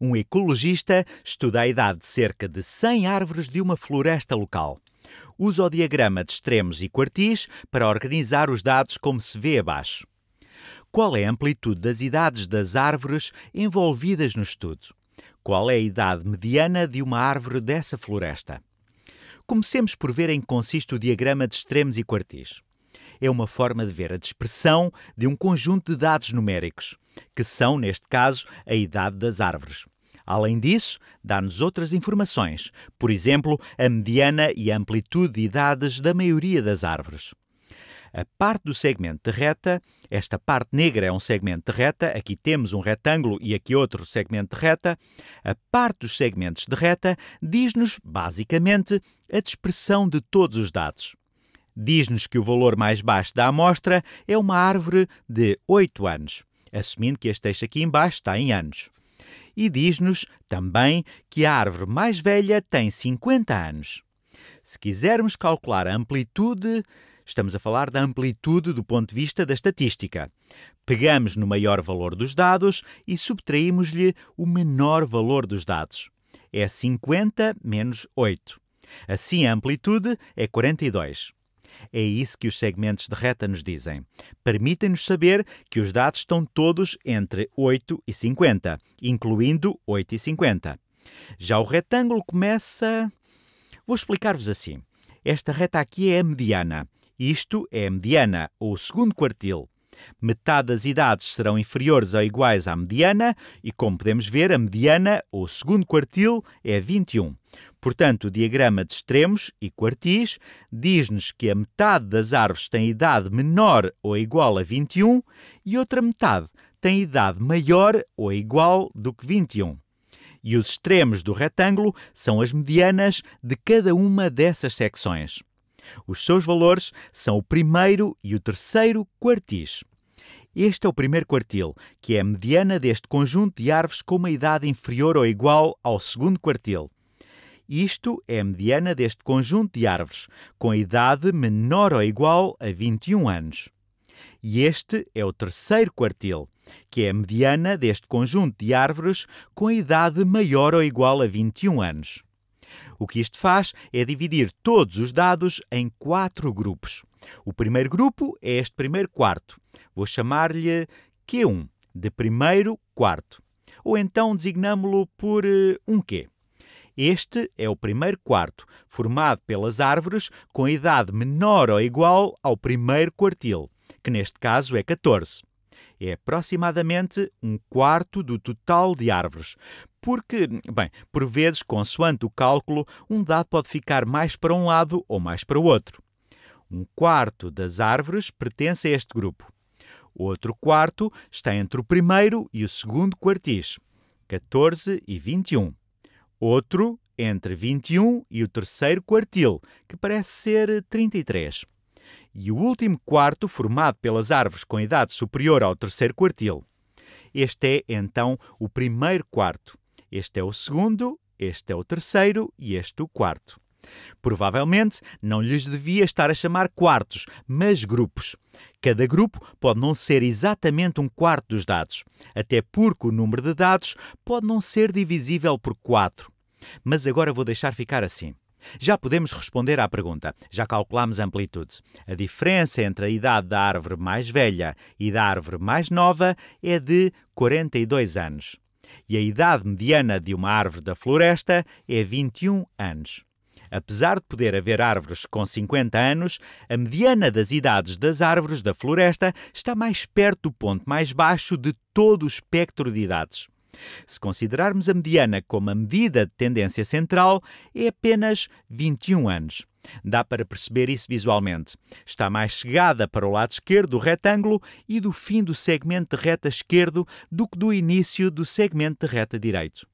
Um ecologista estuda a idade de cerca de 100 árvores de uma floresta local. Usa o diagrama de extremos e quartis para organizar os dados como se vê abaixo. Qual é a amplitude das idades das árvores envolvidas no estudo? Qual é a idade mediana de uma árvore dessa floresta? Comecemos por ver em que consiste o diagrama de extremos e quartis é uma forma de ver a dispersão de um conjunto de dados numéricos que são, neste caso, a idade das árvores. Além disso, dá-nos outras informações, por exemplo, a mediana e a amplitude de idades da maioria das árvores. A parte do segmento de reta, esta parte negra é um segmento de reta, aqui temos um retângulo e aqui outro segmento de reta. A parte dos segmentos de reta diz-nos, basicamente, a dispersão de todos os dados. Diz-nos que o valor mais baixo da amostra é uma árvore de 8 anos assumindo que este texto aqui embaixo está em anos. E diz-nos também que a árvore mais velha tem 50 anos. Se quisermos calcular a amplitude, estamos a falar da amplitude do ponto de vista da estatística. Pegamos no maior valor dos dados e subtraímos-lhe o menor valor dos dados. É 50 menos 8. Assim, a amplitude é 42. É isso que os segmentos de reta nos dizem. Permitem-nos saber que os dados estão todos entre 8 e 50, incluindo 8 e 50. Já o retângulo começa. Vou explicar-vos assim. Esta reta aqui é a mediana. Isto é a mediana, ou o segundo quartil. Metade das idades serão inferiores ou iguais à mediana, e como podemos ver, a mediana, ou segundo quartil, é 21. Portanto, o diagrama de extremos e quartis diz-nos que a metade das árvores tem idade menor ou igual a 21 e outra metade tem idade maior ou igual do que 21. E os extremos do retângulo são as medianas de cada uma dessas secções. Os seus valores são o primeiro e o terceiro quartis. Este é o primeiro quartil, que é a mediana deste conjunto de árvores com uma idade inferior ou igual ao segundo quartil. Isto é a mediana deste conjunto de árvores, com a idade menor ou igual a 21 anos. E este é o terceiro quartil, que é a mediana deste conjunto de árvores com a idade maior ou igual a 21 anos. O que isto faz é dividir todos os dados em quatro grupos. O primeiro grupo é este primeiro quarto. Vou chamar-lhe Q1, de primeiro quarto. Ou então designámo lo por eh, um Q. Este é o primeiro quarto, formado pelas árvores com a idade menor ou igual ao primeiro quartil, que neste caso é 14. É aproximadamente um quarto do total de árvores, porque, bem, por vezes, consoante o cálculo, um dado pode ficar mais para um lado ou mais para o outro. Um quarto das árvores pertence a este grupo. Outro quarto está entre o primeiro e o segundo quartis, 14 e 21 outro entre 21 e o terceiro quartil, que parece ser 33. E o último quarto formado pelas árvores com idade superior ao terceiro quartil. Este é então o primeiro quarto. Este é o segundo, este é o terceiro e este o quarto. Provavelmente não lhes devia estar a chamar quartos, mas grupos. Cada grupo pode não ser exatamente um quarto dos dados, até porque o número de dados pode não ser divisível por 4. Mas agora vou deixar ficar assim. Já podemos responder à pergunta. Já calculamos a amplitude. A diferença entre a idade da árvore mais velha e da árvore mais nova é de 42 anos. E a idade mediana de uma árvore da floresta é 21 anos. Apesar de poder haver árvores com 50 anos, a mediana das idades das árvores da floresta está mais perto do ponto mais baixo de todo o espectro de idades. Se considerarmos a mediana como a medida de tendência central, é apenas 21 anos. Dá para perceber isso visualmente. Está mais chegada para o lado esquerdo do retângulo e do fim do segmento de reta esquerdo do que do início do segmento de reta direito.